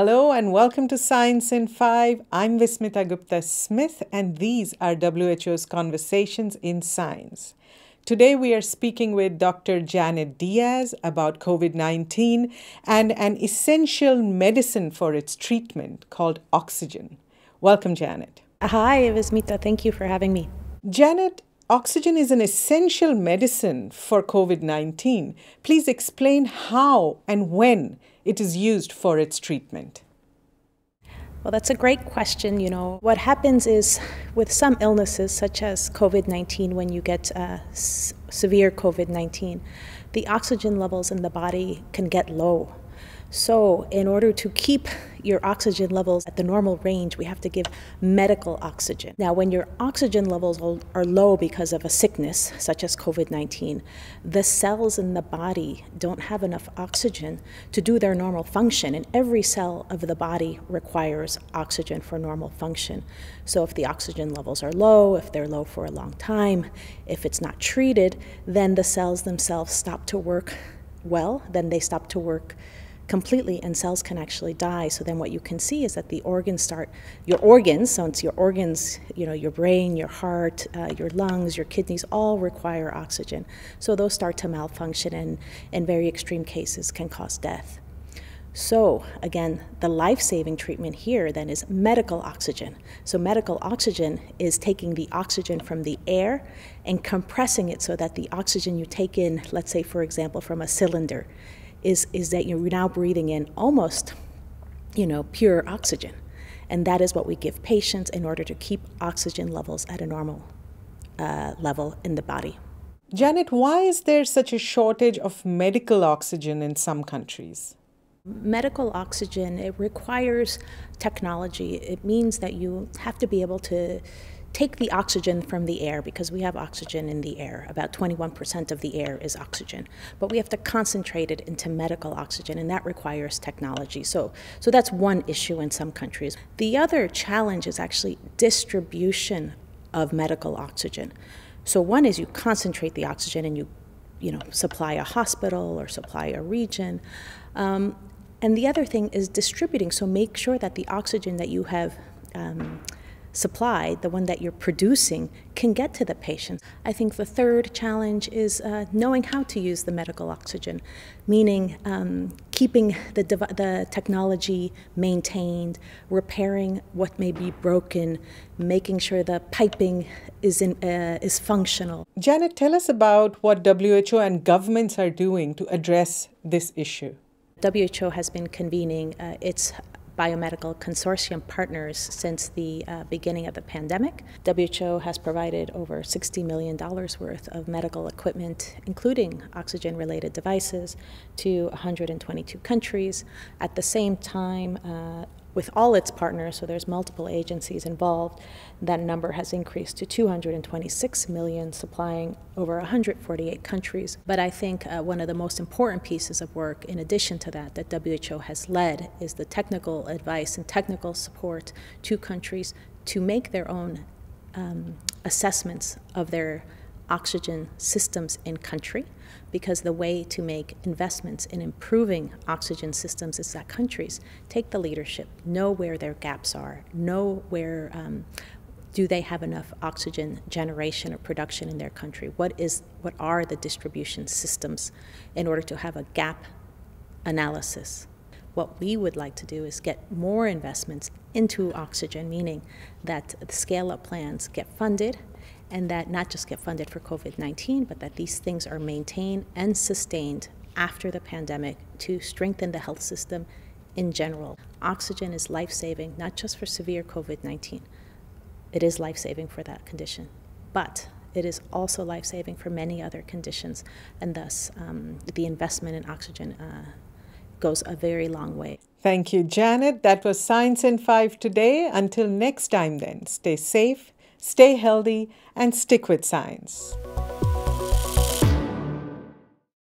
Hello and welcome to Science in 5. I'm Vismita Gupta Smith and these are WHO's Conversations in Science. Today we are speaking with Dr. Janet Diaz about COVID 19 and an essential medicine for its treatment called oxygen. Welcome, Janet. Hi, Vismita. Thank you for having me. Janet, oxygen is an essential medicine for COVID 19. Please explain how and when it is used for its treatment? Well, that's a great question. You know, what happens is with some illnesses, such as COVID 19, when you get uh, severe COVID 19, the oxygen levels in the body can get low. So, in order to keep your oxygen levels at the normal range, we have to give medical oxygen. Now, when your oxygen levels are low because of a sickness, such as COVID 19, the cells in the body don't have enough oxygen to do their normal function, and every cell of the body requires oxygen for normal function. So, if the oxygen levels are low, if they're low for a long time, if it's not treated, then the cells themselves stop to work well, then they stop to work completely and cells can actually die. So then what you can see is that the organs start, your organs, so it's your organs, you know, your brain, your heart, uh, your lungs, your kidneys all require oxygen. So those start to malfunction and in very extreme cases can cause death. So, again, the life saving treatment here then is medical oxygen. So, medical oxygen is taking the oxygen from the air and compressing it so that the oxygen you take in, let's say, for example, from a cylinder, is, is that you're now breathing in almost, you know, pure oxygen. And that is what we give patients in order to keep oxygen levels at a normal uh, level in the body. Janet, why is there such a shortage of medical oxygen in some countries? Medical oxygen, it requires technology. It means that you have to be able to take the oxygen from the air because we have oxygen in the air. About 21% of the air is oxygen, but we have to concentrate it into medical oxygen, and that requires technology. So, so that's one issue in some countries. The other challenge is actually distribution of medical oxygen. So one is you concentrate the oxygen and you, you know, supply a hospital or supply a region. Um, and the other thing is distributing. So make sure that the oxygen that you have um, supply, the one that you're producing, can get to the patient. I think the third challenge is uh, knowing how to use the medical oxygen, meaning um, keeping the, the technology maintained, repairing what may be broken, making sure the piping is, in, uh, is functional. Janet, tell us about what WHO and governments are doing to address this issue. WHO has been convening uh, its biomedical consortium partners since the uh, beginning of the pandemic. WHO has provided over $60 million worth of medical equipment, including oxygen related devices, to 122 countries. At the same time, uh, with all its partners, so there's multiple agencies involved, that number has increased to 226 million, supplying over 148 countries. But I think uh, one of the most important pieces of work, in addition to that, that WHO has led is the technical advice and technical support to countries to make their own um, assessments of their oxygen systems in country because the way to make investments in improving oxygen systems is that countries take the leadership, know where their gaps are, know where um, do they have enough oxygen generation or production in their country? What is what are the distribution systems in order to have a gap analysis? What we would like to do is get more investments into oxygen, meaning that the scale up plans get funded and that not just get funded for COVID 19, but that these things are maintained and sustained after the pandemic to strengthen the health system in general. Oxygen is life saving, not just for severe COVID 19, it is life saving for that condition, but it is also life saving for many other conditions, and thus um, the investment in oxygen. Uh, goes a very long way. Thank you, Janet. That was Science in 5 today. Until next time, then, stay safe Stay healthy and stick with science.